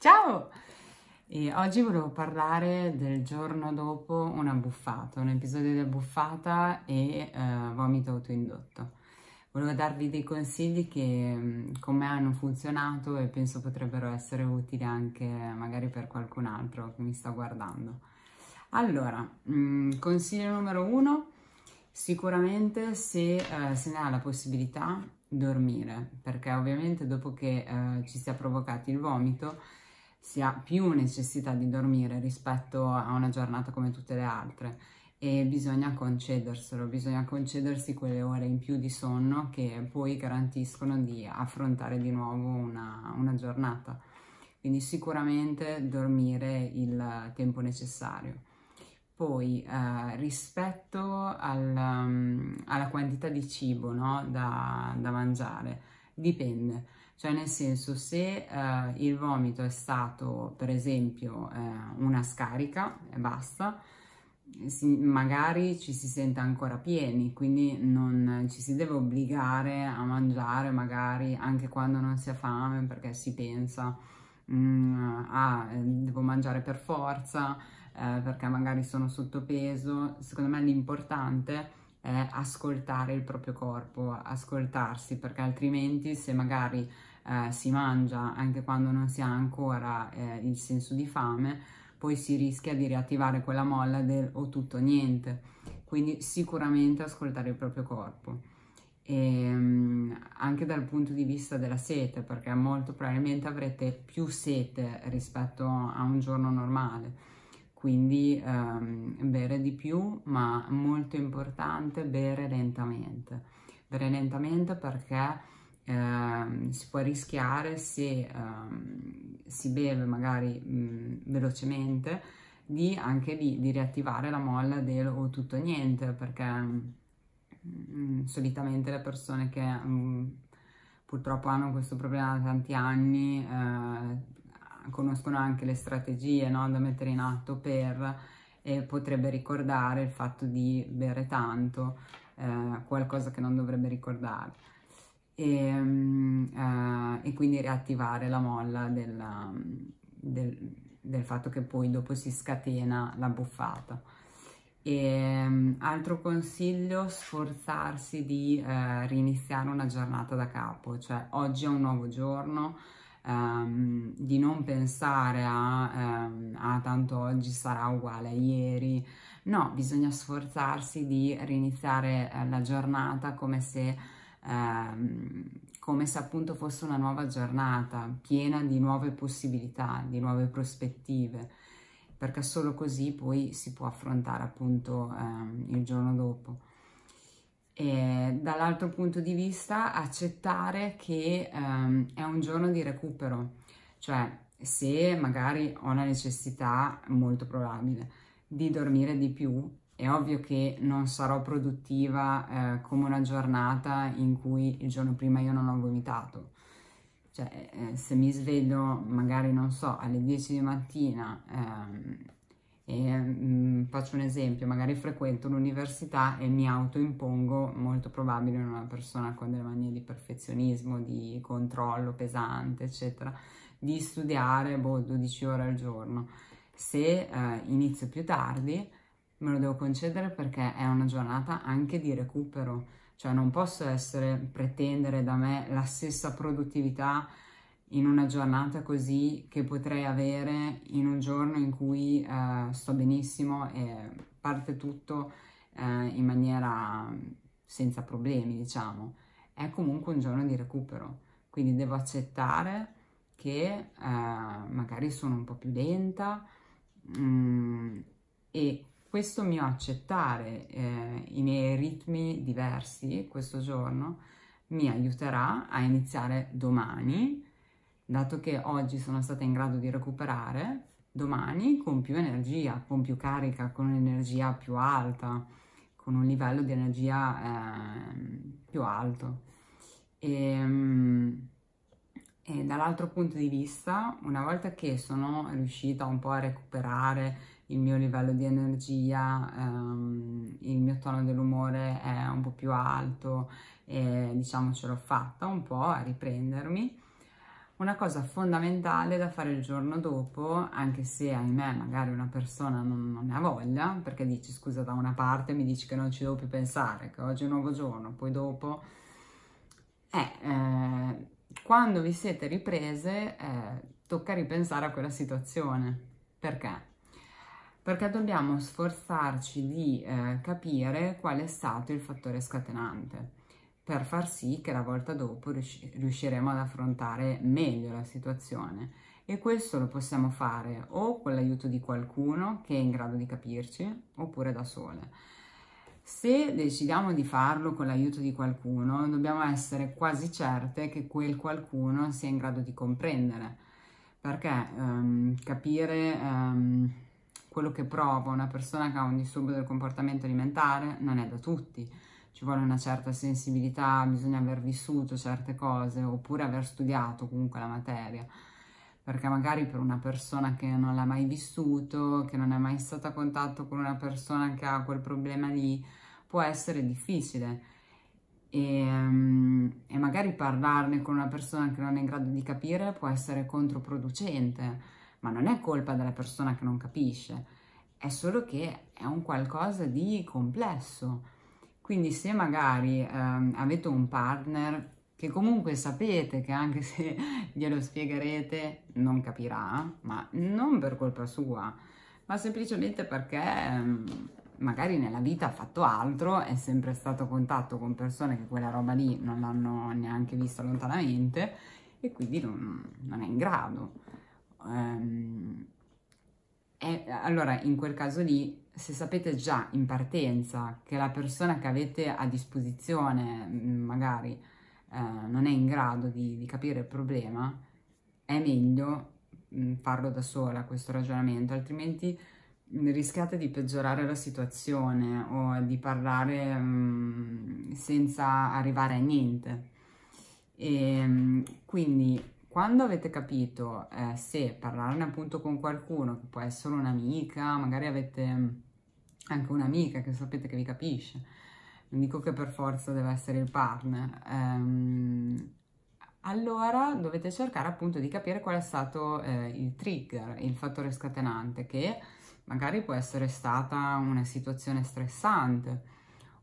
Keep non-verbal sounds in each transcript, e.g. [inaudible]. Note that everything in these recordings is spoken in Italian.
Ciao! E oggi volevo parlare del giorno dopo una buffata, un episodio di buffata e eh, vomito autoindotto. Volevo darvi dei consigli che mm, con me hanno funzionato e penso potrebbero essere utili anche magari per qualcun altro che mi sta guardando. Allora, mh, mm, consiglio numero uno, sicuramente se eh, se ne ha la possibilità dormire, perché ovviamente dopo che eh, ci sia provocato il vomito si ha più necessità di dormire rispetto a una giornata come tutte le altre e bisogna concederselo, bisogna concedersi quelle ore in più di sonno che poi garantiscono di affrontare di nuovo una, una giornata. Quindi sicuramente dormire il tempo necessario. Poi eh, rispetto al, um, alla quantità di cibo no? da, da mangiare, Dipende, cioè nel senso se eh, il vomito è stato per esempio eh, una scarica e basta, si, magari ci si sente ancora pieni, quindi non ci si deve obbligare a mangiare magari anche quando non si ha fame perché si pensa mm, a eh, devo mangiare per forza eh, perché magari sono sottopeso, secondo me l'importante è eh, ascoltare il proprio corpo, ascoltarsi, perché altrimenti se magari eh, si mangia anche quando non si ha ancora eh, il senso di fame, poi si rischia di riattivare quella molla del o tutto o niente. Quindi sicuramente ascoltare il proprio corpo. E, ehm, anche dal punto di vista della sete, perché molto probabilmente avrete più sete rispetto a un giorno normale quindi ehm, bere di più, ma molto importante bere lentamente. Bere lentamente perché ehm, si può rischiare se ehm, si beve magari mh, mhmm, velocemente di anche di, di riattivare la molla del o tutto o niente perché mh, mhmm, solitamente le persone che mh, mhmm, purtroppo hanno questo problema da tanti anni eh, conoscono anche le strategie no, da mettere in atto per e potrebbe ricordare il fatto di bere tanto, eh, qualcosa che non dovrebbe ricordare. E, ehm, eh, e quindi riattivare la molla della, del, del, fatto che poi dopo si scatena la buffata. E, ehm, altro consiglio, sforzarsi di eh, riniziare una giornata da capo, cioè oggi è un nuovo giorno, um, di non pensare a, um, a tanto oggi sarà uguale a ieri, no, bisogna sforzarsi di riniziare eh, la giornata come se, um, come se appunto fosse una nuova giornata, piena di nuove possibilità, di nuove prospettive perché solo così poi si può affrontare appunto um, il giorno dopo. E dall'altro punto di vista accettare che ehm, è un giorno di recupero, cioè se magari ho la necessità molto probabile di dormire di più, è ovvio che non sarò produttiva eh, come una giornata in cui il giorno prima io non ho vomitato. Cioè, eh, se mi sveglio magari, non so, alle 10 di mattina, ehm, e, mh, mm, faccio un esempio, magari frequento l'università e mi autoimpongo, molto probabile una persona con delle manie di perfezionismo, di controllo pesante, eccetera, di studiare boh, 12 ore al giorno. Se eh, inizio più tardi me lo devo concedere perché è una giornata anche di recupero, cioè non posso essere, pretendere da me la stessa produttività in una giornata così che potrei avere in un giorno in cui eh, sto benissimo e parte tutto eh, in maniera mm, senza problemi, diciamo. È comunque un giorno di recupero, quindi devo accettare che eh, magari sono un po' più lenta mh, mm, e questo mio accettare eh, i miei ritmi diversi questo giorno mi aiuterà a iniziare domani dato che oggi sono stata in grado di recuperare, domani con più energia, con più carica, con un'energia più alta, con un livello di energia eh, più alto. E, ehm, e dall'altro punto di vista, una volta che sono riuscita un po' a recuperare il mio livello di energia, ehm, il mio tono dell'umore è un po' più alto e diciamo ce l'ho fatta un po' a riprendermi, una cosa fondamentale da fare il giorno dopo, anche se ahimè magari una persona non, non, ne ha voglia, perché dici scusa da una parte mi dici che non ci devo più pensare, che oggi è un nuovo giorno, poi dopo... è eh, eh, quando vi siete riprese eh, tocca ripensare a quella situazione. Perché? Perché dobbiamo sforzarci di eh, capire qual è stato il fattore scatenante per far sì che la volta dopo riusciremo ad affrontare meglio la situazione e questo lo possiamo fare o con l'aiuto di qualcuno che è in grado di capirci oppure da sole. Se decidiamo di farlo con l'aiuto di qualcuno dobbiamo essere quasi certe che quel qualcuno sia in grado di comprendere perché um, capire um, quello che prova una persona che ha un disturbo del comportamento alimentare non è da tutti ci vuole una certa sensibilità, bisogna aver vissuto certe cose oppure aver studiato comunque la materia perché magari per una persona che non l'ha mai vissuto, che non è mai stata a contatto con una persona che ha quel problema lì, può essere difficile. E, mm, e, magari parlarne con una persona che non è in grado di capire può essere controproducente, ma non è colpa della persona che non capisce, è solo che è un qualcosa di complesso quindi se magari ehm, avete un partner che comunque sapete che anche se [laughs] glielo spiegherete non capirà, ma non per colpa sua, ma semplicemente perché ehm, magari nella vita ha fatto altro, è sempre stato a contatto con persone che quella roba lì non l'hanno neanche vista lontanamente e quindi non, non è in grado. Ehm, e, allora, in quel caso lì, se sapete già in partenza che la persona che avete a disposizione mm, magari eh, non è in grado di, di capire il problema, è meglio mh, mm, farlo da sola questo ragionamento, altrimenti mm, rischiate di peggiorare la situazione o di parlare mh, senza arrivare a niente. E, ehm, quindi quando avete capito eh, se parlarne appunto con qualcuno, che può essere un'amica, magari avete mm, anche un'amica che sapete che vi capisce, non dico che per forza deve essere il partner, ehm, allora dovete cercare appunto di capire qual è stato eh, il trigger, il fattore scatenante, che magari può essere stata una situazione stressante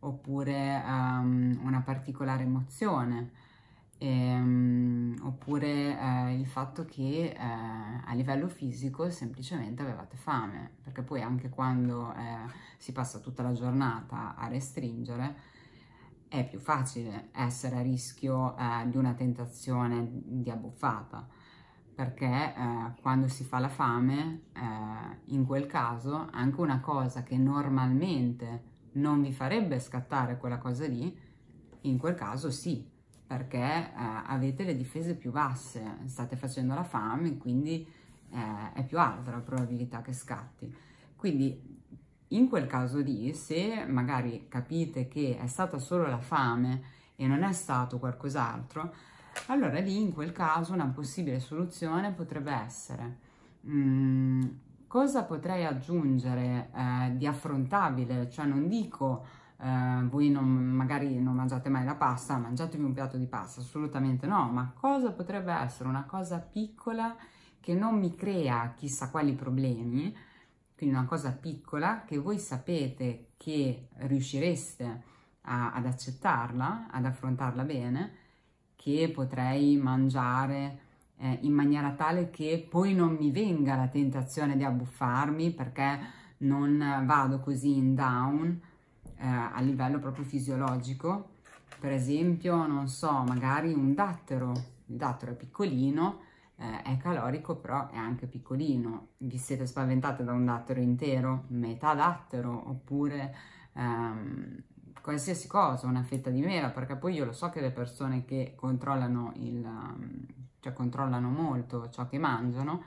oppure um, una particolare emozione ehm, oppure eh, il fatto che eh, a livello fisico semplicemente avevate fame, perché poi anche quando eh, si passa tutta la giornata a restringere è più facile essere a rischio eh, di una tentazione di abbuffata perché eh, quando si fa la fame, eh, in quel caso, anche una cosa che normalmente non vi farebbe scattare quella cosa lì, in quel caso sì, perché eh, avete le difese più basse, state facendo la fame, quindi eh, è più alta la probabilità che scatti. Quindi in quel caso lì, se magari capite che è stata solo la fame e non è stato qualcos'altro, allora lì in quel caso una possibile soluzione potrebbe essere mh, mm, cosa potrei aggiungere eh, di affrontabile, cioè non dico eh, voi non, magari non mangiate mai la pasta, mangiatevi un piatto di pasta, assolutamente no, ma cosa potrebbe essere una cosa piccola che non mi crea chissà quali problemi, quindi una cosa piccola che voi sapete che riuscireste a, ad accettarla, ad affrontarla bene, che potrei mangiare eh, in maniera tale che poi non mi venga la tentazione di abbuffarmi perché non vado così in down, eh, a livello proprio fisiologico. Per esempio, non so, magari un dattero, il dattero è piccolino, eh, è calorico però è anche piccolino. Vi siete spaventate da un dattero intero, metà dattero, oppure ehm, qualsiasi cosa, una fetta di mela, perché poi io lo so che le persone che controllano, il, ehm, cioè controllano molto ciò che mangiano,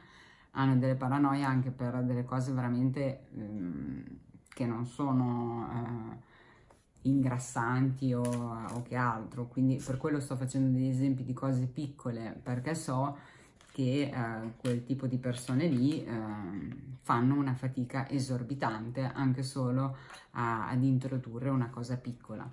hanno delle paranoie anche per delle cose veramente ehm, che non sono eh, ingrassanti o, o, che altro, quindi per quello sto facendo degli esempi di cose piccole perché so che eh, quel tipo di persone lì eh, fanno una fatica esorbitante anche solo a, ad introdurre una cosa piccola.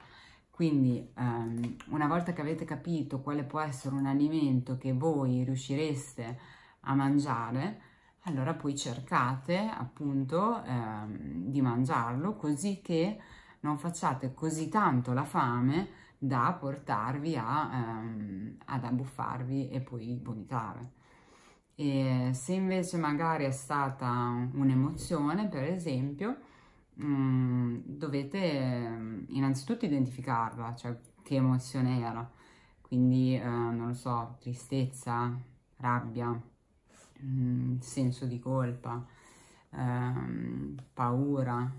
Quindi ehm, una volta che avete capito quale può essere un alimento che voi riuscireste a mangiare, allora poi cercate appunto ehm, di mangiarlo così che non facciate così tanto la fame da portarvi a, ehm, ad abbuffarvi e poi vomitare. E se invece magari è stata un'emozione, per esempio, mh, mm, dovete ehm, innanzitutto identificarla, cioè che emozione era. Quindi, eh, non lo so, tristezza, rabbia, mh, mm, senso di colpa, ehm, paura,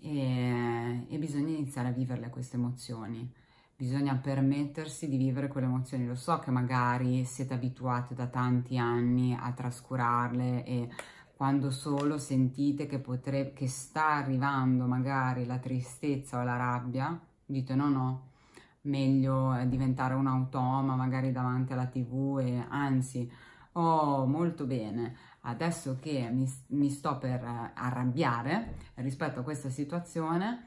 e, e bisogna iniziare a viverle queste emozioni bisogna permettersi di vivere quelle emozioni. Lo so che magari siete abituate da tanti anni a trascurarle e quando solo sentite che, potre- che sta arrivando magari la tristezza o la rabbia, dite no no, meglio eh, diventare un automa magari davanti alla tv e anzi, oh molto bene, adesso che mi, mi sto per eh, arrabbiare rispetto a questa situazione,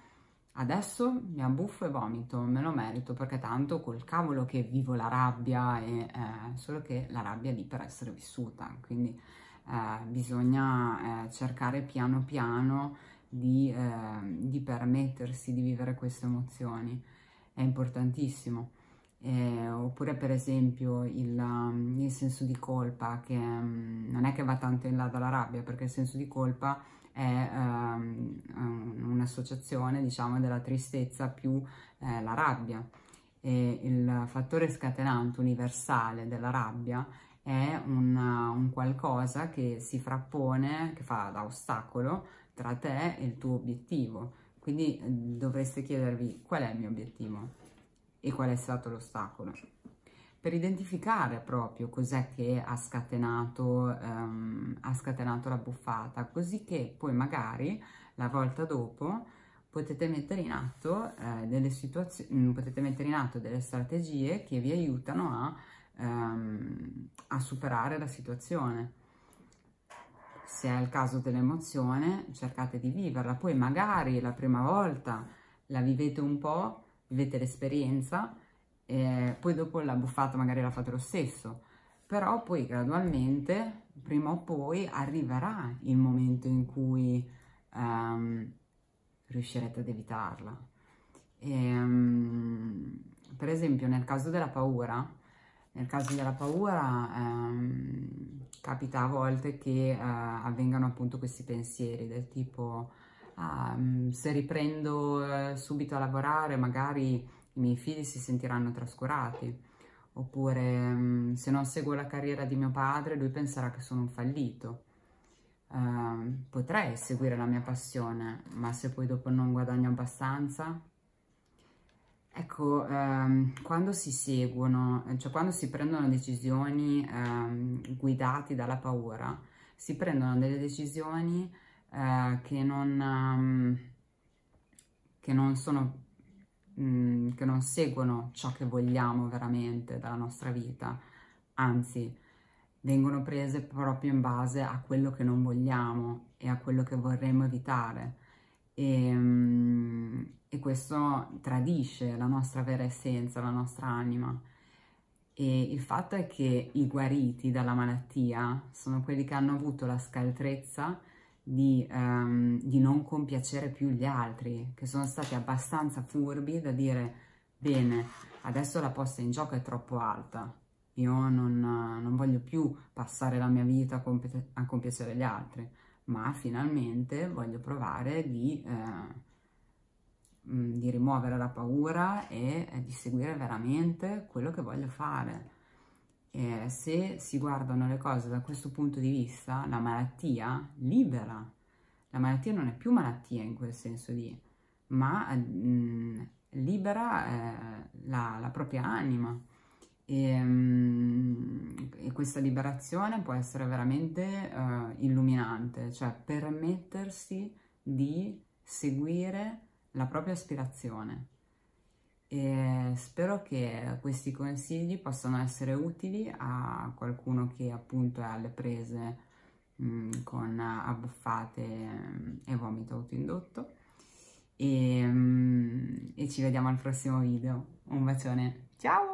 adesso mi abbuffo e vomito, me lo merito perché tanto col cavolo che vivo la rabbia, e, eh, solo che la rabbia è lì per essere vissuta, quindi eh, bisogna eh, cercare piano piano di, eh, di permettersi di vivere queste emozioni, è importantissimo eh, oppure per esempio il, mm, il, senso di colpa che um, non è che va tanto in là dalla rabbia perché il senso di colpa è um, un'associazione diciamo della tristezza più eh, la rabbia e il fattore scatenante universale della rabbia è una, un qualcosa che si frappone, che fa da ostacolo tra te e il tuo obiettivo. Quindi mm, dovreste chiedervi qual è il mio obiettivo e qual è stato l'ostacolo per identificare proprio cos'è che ha scatenato, ehm, ha scatenato la buffata, così che poi magari la volta dopo potete mettere in atto, eh, delle, mm, potete mettere in atto delle strategie che vi aiutano a, ehm, a superare la situazione. Se è il caso dell'emozione, cercate di viverla, poi magari la prima volta la vivete un po', vivete l'esperienza, eh, poi dopo la buffata magari la fate lo stesso, però poi gradualmente, prima o poi, arriverà il momento in cui ehm, riuscirete ad evitarla. E, ehm, per esempio nel caso della paura, nel caso della paura ehm, capita a volte che eh, avvengano appunto questi pensieri del tipo ah, se riprendo eh, subito a lavorare magari i miei figli si sentiranno trascurati, oppure mm, se non seguo la carriera di mio padre lui penserà che sono un fallito. Uh, potrei seguire la mia passione, ma se poi dopo non guadagno abbastanza? Ecco, um, quando si seguono, cioè quando si prendono decisioni um, guidate dalla paura, si prendono delle decisioni eh, che, non, um, che, non sono, mm, che non seguono ciò che vogliamo veramente dalla nostra vita, anzi vengono prese proprio in base a quello che non vogliamo e a quello che vorremmo evitare. E, mm, e questo tradisce la nostra vera essenza, la nostra anima. E il fatto è che i guariti dalla malattia sono quelli che hanno avuto la scaltrezza di, um, di non compiacere più gli altri, che sono stati abbastanza furbi da dire bene, adesso la posta in gioco è troppo alta, io non, non voglio più passare la mia vita a, compi a, compiacere gli altri, ma finalmente voglio provare di... Eh, mm, di rimuovere la paura e eh, di seguire veramente quello che voglio fare eh, se si guardano le cose da questo punto di vista, la malattia libera. La malattia non è più malattia in quel senso di, ma mh, mm, libera eh, la, la, propria anima. E, ehm, mh, e, questa liberazione può essere veramente eh, illuminante, cioè permettersi di seguire la propria aspirazione e spero che questi consigli possano essere utili a qualcuno che appunto è alle prese mm, con abbuffate mm, e vomito autoindotto e, mm, e ci vediamo al prossimo video un bacione ciao